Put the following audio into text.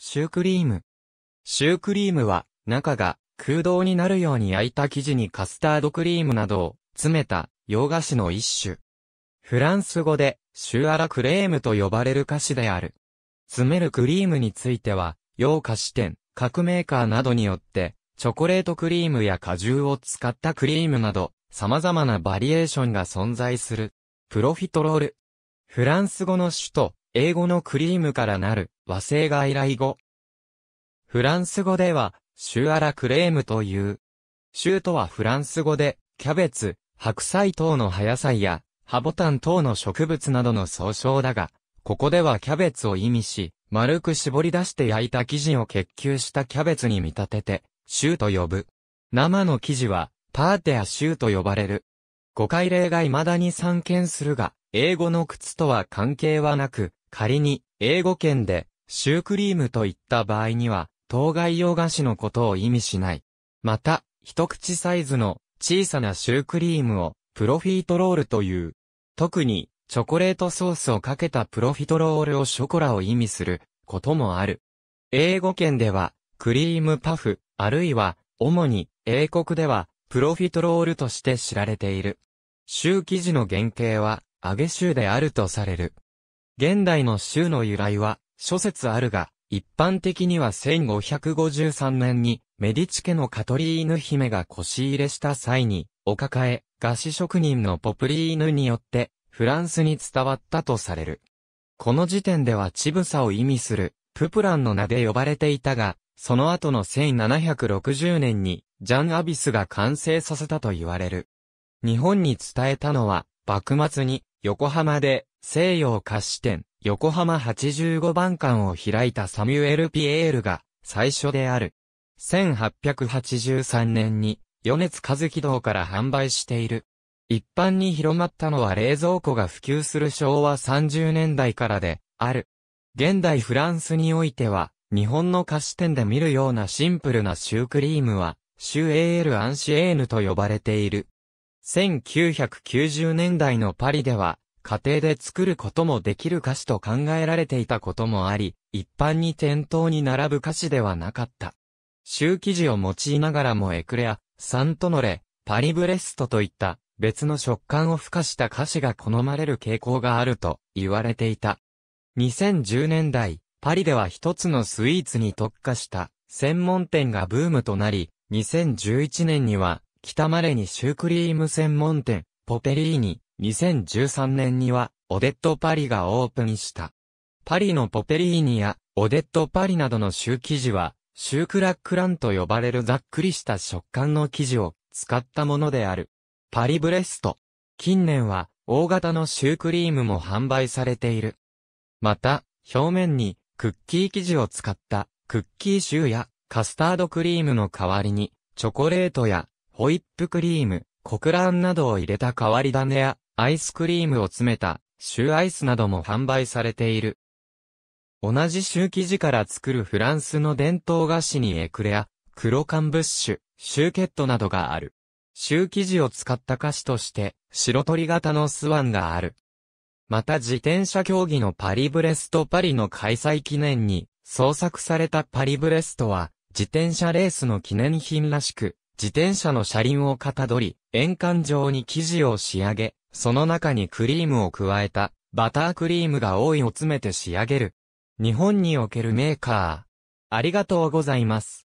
シュークリーム。シュークリームは、中が空洞になるように焼いた生地にカスタードクリームなどを詰めた洋菓子の一種。フランス語で、シュアラクレームと呼ばれる菓子である。詰めるクリームについては、洋菓子店、各メーカーなどによって、チョコレートクリームや果汁を使ったクリームなど、様々なバリエーションが存在する。プロフィトロール。フランス語の首都、英語のクリームからなる和製外来語。フランス語では、シュアラクレームという。シューとはフランス語で、キャベツ、白菜等の葉野菜や、ハボタン等の植物などの総称だが、ここではキャベツを意味し、丸く絞り出して焼いた生地を結球したキャベツに見立てて、シューと呼ぶ。生の生地は、パーテやシューと呼ばれる。誤解例が未だに散見するが、英語の靴とは関係はなく、仮に、英語圏で、シュークリームといった場合には、当該洋菓子のことを意味しない。また、一口サイズの小さなシュークリームを、プロフィートロールという。特に、チョコレートソースをかけたプロフィトロールをショコラを意味することもある。英語圏では、クリームパフ、あるいは、主に、英国では、プロフィトロールとして知られている。シュー生地の原型は、揚げシューであるとされる。現代の州の由来は、諸説あるが、一般的には1553年に、メディチ家のカトリーヌ姫が腰入れした際に、お抱え、菓子職人のポプリーヌによって、フランスに伝わったとされる。この時点ではチブサを意味する、ププランの名で呼ばれていたが、その後の1760年に、ジャン・アビスが完成させたと言われる。日本に伝えたのは、幕末に、横浜で西洋菓子店、横浜85番館を開いたサミュエル・ピエールが最初である。1883年に、米津和樹堂から販売している。一般に広まったのは冷蔵庫が普及する昭和30年代からで、ある。現代フランスにおいては、日本の菓子店で見るようなシンプルなシュークリームは、シュエール・アンシエーヌと呼ばれている。1990年代のパリでは、家庭で作ることもできる菓子と考えられていたこともあり、一般に店頭に並ぶ菓子ではなかった。シュー生地を用いながらもエクレア、サントノレ、パリブレストといった別の食感を付加した菓子が好まれる傾向があると言われていた。2010年代、パリでは一つのスイーツに特化した専門店がブームとなり、2011年には北まレにシュークリーム専門店、ポペリーニ、2013年には、オデット・パリがオープンした。パリのポペリーニや、オデット・パリなどのシュー生地は、シュークラックランと呼ばれるざっくりした食感の生地を使ったものである。パリブレスト。近年は、大型のシュークリームも販売されている。また、表面に、クッキー生地を使った、クッキーシューや、カスタードクリームの代わりに、チョコレートや、ホイップクリーム、コクランなどを入れた代わり種や、アイスクリームを詰めた、シューアイスなども販売されている。同じシュー生地から作るフランスの伝統菓子にエクレア、黒ンブッシュ、シューケットなどがある。シュー生地を使った菓子として、白鳥型のスワンがある。また自転車競技のパリブレストパリの開催記念に、創作されたパリブレストは、自転車レースの記念品らしく、自転車の車輪をかたどり、円環状に生地を仕上げ、その中にクリームを加えた、バタークリームが多いを詰めて仕上げる。日本におけるメーカー。ありがとうございます。